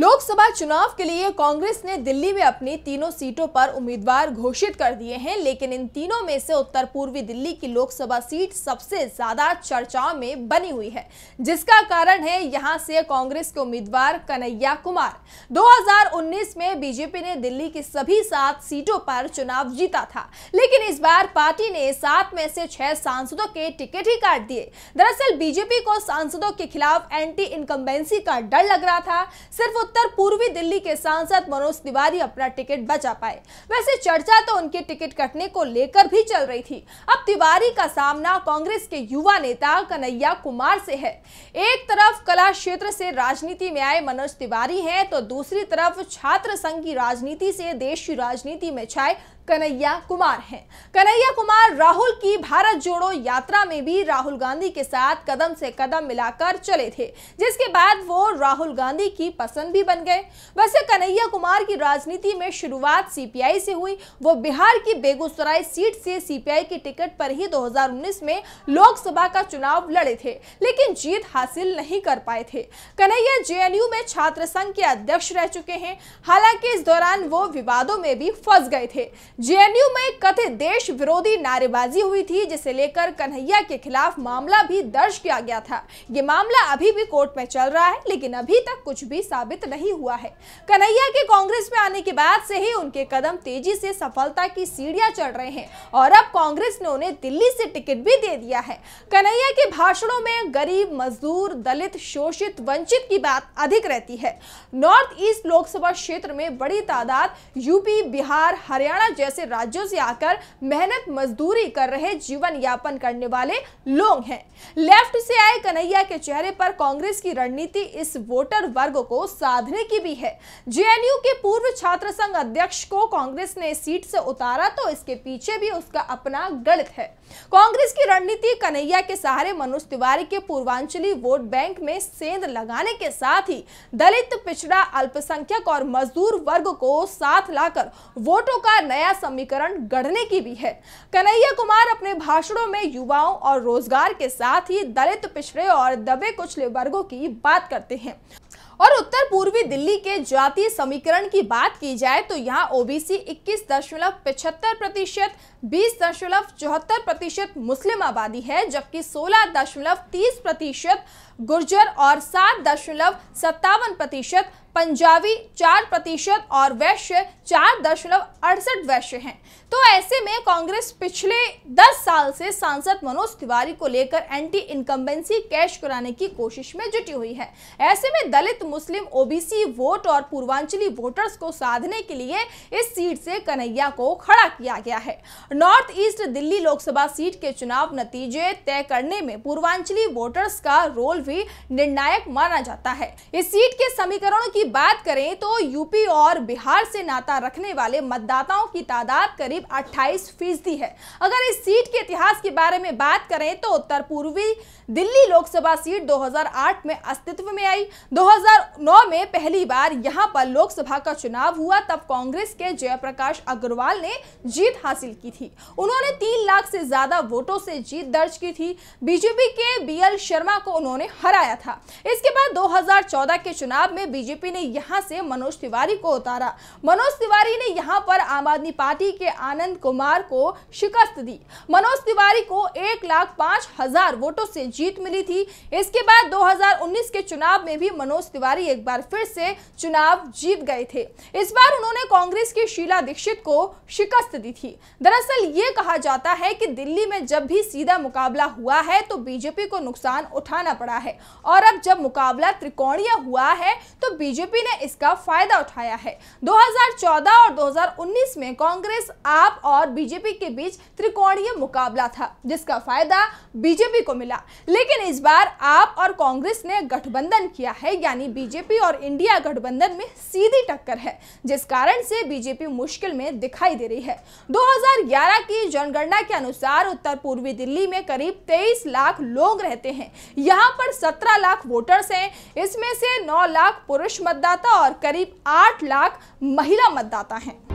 लोकसभा चुनाव के लिए कांग्रेस ने दिल्ली में अपनी तीनों सीटों पर उम्मीदवार घोषित कर दिए हैं लेकिन इन तीनों में से उत्तर पूर्वी दिल्ली की लोकसभा सीट सबसे ज्यादा चर्चाओं में बनी हुई है जिसका कारण है यहां से कांग्रेस के उम्मीदवार कन्हैया कुमार 2019 में बीजेपी ने दिल्ली की सभी सात सीटों पर चुनाव जीता था लेकिन इस बार पार्टी ने सात में से छह सांसदों के टिकट ही काट दिए दरअसल बीजेपी को सांसदों के खिलाफ एंटी इनकम्बेंसी का डर लग रहा था सिर्फ उत्तर पूर्वी दिल्ली के सांसद मनोज तिवारी अपना टिकट बचा पाए वैसे चर्चा तो उनके टिकट कटने को लेकर भी चल रही थी अब तिवारी का सामना कांग्रेस के युवा नेता कन्हैया कुमार से है एक तरफ कला क्षेत्र से राजनीति में आए मनोज तिवारी हैं तो दूसरी तरफ छात्र संघ की राजनीति से देश की राजनीति में छाए कन्हैया कुमार हैं कन्हैया कुमार राहुल की भारत जोड़ो यात्रा में भी राहुल गांधी के साथ कदम से कदम मिलाकर चले थे जिसके बाद वो राहुल गांधी की पसंद भी बन गए वैसे कन्हैया कुमार की राजनीति में शुरुआत सीपीआई से हुई वो बिहार की बेगूसराय सीट से सीपीआई की टिकट पर ही 2019 में लोकसभा का चुनाव लड़े थे लेकिन जीत हासिल नहीं कर पाए थे कन्हैया जेएनयू में छात्र संघ के अध्यक्ष रह चुके हैं हालांकि इस दौरान वो विवादों में भी फंस गए थे जेएनयू में कथित देश विरोधी नारेबाजी हुई थी जिसे लेकर कन्हैया के खिलाफ मामला भी दर्ज किया गया था ये मामला अभी भी कोर्ट में चल रहा है लेकिन अभी तक कुछ भी साबित नहीं हुआ है कन्हैया के कांग्रेस में आने के बाद से ही उनके कदम तेजी से सफलता की सीढ़ियां चढ़ रहे हैं और अब कांग्रेस ने उन्हें दिल्ली से टिकट भी दे दिया है कन्हैया के भाषणों में गरीब मजदूर दलित शोषित वंचित की बात अधिक रहती है नॉर्थ ईस्ट लोकसभा क्षेत्र में बड़ी तादाद यूपी बिहार हरियाणा जैसे जैसे राज्यों से आकर मेहनत मजदूरी कर रहे जीवन यापन करने वाले लोग हैं लेफ्ट से आए कन्हैया के चेहरे पर कांग्रेस की रणनीति इस वोटर वर्ग को साधने की भी है जेएनयू के पूर्व छात्र संघ अध्यक्ष को कांग्रेस ने सीट से उतारा तो इसके पीछे भी उसका अपना गणित है कांग्रेस की रणनीति कन्हैया के सहारे मनोज तिवारी के पूर्वांचली वोट बैंक में सेंध लगाने के साथ ही दलित पिछड़ा अल्पसंख्यक और मजदूर वर्ग को साथ लाकर वोटों का नया समीकरण गढ़ने की भी है कन्हैया कुमार अपने भाषणों में युवाओं और रोजगार के साथ ही दलित पिछड़े और दबे कुचले वर्गों की बात करते हैं और उत्तर पूर्वी दिल्ली के जातीय समीकरण की बात की जाए तो यहाँ ओबीसी इक्कीस दशमलव पिछहत्तर प्रतिशत बीस दशमलव चौहत्तर प्रतिशत मुस्लिम आबादी है जबकि सोलह दशमलव तीस प्रतिशत गुर्जर और सात दशमलव सत्तावन प्रतिशत पंजाबी चार प्रतिशत और वैश्य चार दशमलव अड़सठ वैश्य हैं तो ऐसे में कांग्रेस पिछले दस साल से सांसद मनोज तिवारी को लेकर एंटी इनकम्बेंसी कैश कराने की कोशिश में जुटी हुई है ऐसे में दलित मुस्लिम ओबीसी वोट और पूर्वांचली वोटर्स को साधने के लिए इस सीट से कन्हैया को खड़ा किया गया है north east Delhi Lok Sabha seat के चुनाव नतीजे तय करने में पूर्वांचली वोटर्स का रोल भी निर्णायक माना जाता है इस सीट के समीकरणों की बात करें तो यूपी और बिहार से नाता रखने वाले मतदाताओं की तादाद करीब 28 फीसदी है अगर इस सीट के इतिहास के बारे में बात करें तो उत्तर पूर्वी दिल्ली लोकसभा सीट 2008 में अस्तित्व में आई 2009 में पहली बार यहां पर लोकसभा का चुनाव हुआ तब कांग्रेस के जयप्रकाश अग्रवाल ने जीत हासिल की थी उन्होंने तीन लाख से ज्यादा वोटों से जीत दर्ज की थी बीजेपी के बी शर्मा को उन्होंने हराया था इसके बाद दो के चुनाव में बीजेपी बीजेपी ने यहाँ से मनोज तिवारी को उतारा मनोज तिवारी ने यहाँ पर आम आदमी पार्टी के आनंद कुमार को शिकस्त दी मनोज तिवारी को एक लाख पांच हजार वोटों से जीत मिली थी इसके बाद 2019 के चुनाव में भी मनोज तिवारी एक बार फिर से चुनाव जीत गए थे इस बार उन्होंने कांग्रेस की शीला दीक्षित को शिकस्त दी थी दरअसल ये कहा जाता है कि दिल्ली में जब भी सीधा मुकाबला हुआ है तो बीजेपी को नुकसान उठाना पड़ा है और अब जब मुकाबला त्रिकोणीय हुआ है तो बीजेपी बीजेपी ने इसका फायदा उठाया है 2014 और 2019 में कांग्रेस आप और बीजेपी के बीच त्रिकोणीय मुकाबला था जिसका फायदा बीजेपी को मिला लेकिन इस बार आप और कांग्रेस ने गठबंधन किया है यानी बीजेपी और इंडिया गठबंधन में सीधी टक्कर है जिस कारण से बीजेपी मुश्किल में दिखाई दे रही है दो की जनगणना के अनुसार उत्तर पूर्वी दिल्ली में करीब तेईस लाख लोग रहते हैं यहाँ पर सत्रह लाख वोटर्स हैं इसमें से नौ लाख पुरुष मतदाता और करीब आठ लाख महिला मतदाता हैं